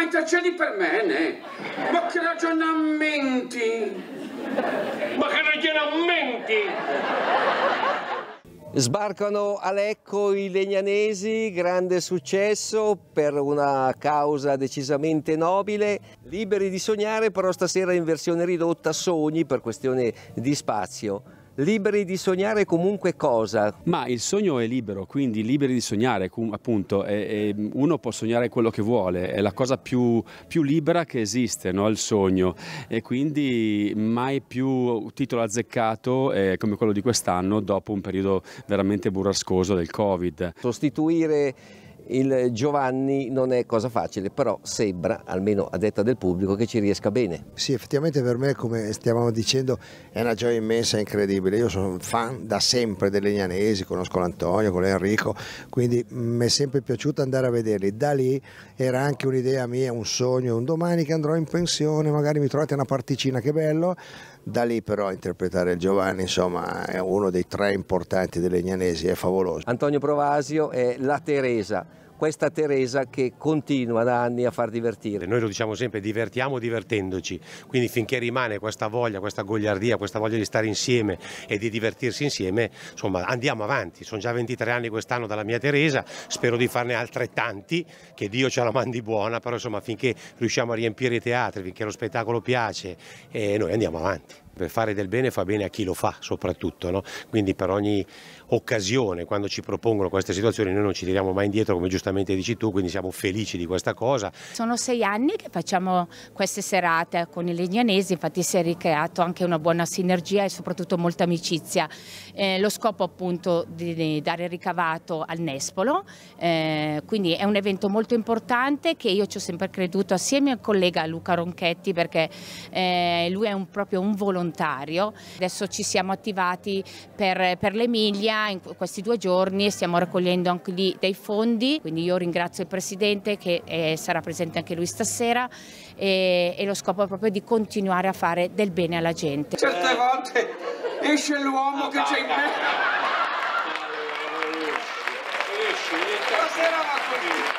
ma intercedi per me, ne? Ma che ragionamenti! Ma che ragionamenti! Sbarcano a Lecco i legnanesi, grande successo per una causa decisamente nobile. Liberi di sognare, però stasera in versione ridotta sogni per questione di spazio liberi di sognare comunque cosa. Ma il sogno è libero, quindi liberi di sognare, appunto, è, è, uno può sognare quello che vuole, è la cosa più, più libera che esiste, no? il sogno, e quindi mai più titolo azzeccato eh, come quello di quest'anno dopo un periodo veramente burrascoso del Covid. Sostituire il Giovanni non è cosa facile, però sembra, almeno a detta del pubblico, che ci riesca bene. Sì, effettivamente per me, come stiamo dicendo, è una gioia immensa e incredibile. Io sono fan da sempre delle Legnanesi, conosco l'Antonio, con l'Enrico, quindi mi è sempre piaciuto andare a vederli. Da lì era anche un'idea mia, un sogno, un domani che andrò in pensione, magari mi trovate una particina, che bello. Da lì però interpretare il Giovanni, insomma, è uno dei tre importanti dei Legnanesi, è favoloso. Antonio Provasio è la Teresa questa Teresa che continua da anni a far divertire. Noi lo diciamo sempre, divertiamo divertendoci, quindi finché rimane questa voglia, questa gogliardia, questa voglia di stare insieme e di divertirsi insieme, insomma andiamo avanti, sono già 23 anni quest'anno dalla mia Teresa, spero di farne altrettanti, che Dio ce la mandi buona, però insomma finché riusciamo a riempire i teatri, finché lo spettacolo piace, eh, noi andiamo avanti. Per fare del bene fa bene a chi lo fa soprattutto, no? quindi per ogni occasione, quando ci propongono queste situazioni noi non ci tiriamo mai indietro come giustamente dici tu, quindi siamo felici di questa cosa. Sono sei anni che facciamo queste serate con i legnanesi, infatti si è ricreato anche una buona sinergia e soprattutto molta amicizia. Eh, lo scopo appunto di dare ricavato al Nespolo, eh, quindi è un evento molto importante che io ci ho sempre creduto assieme al collega Luca Ronchetti perché eh, lui è un, proprio un volontario volontario. Adesso ci siamo attivati per, per l'Emilia in questi due giorni e stiamo raccogliendo anche lì dei fondi, quindi io ringrazio il Presidente che eh, sarà presente anche lui stasera e, e, lo scopo è proprio di continuare a fare del bene alla gente. Certe volte esce l'uomo che c'è in me. Stasera va così.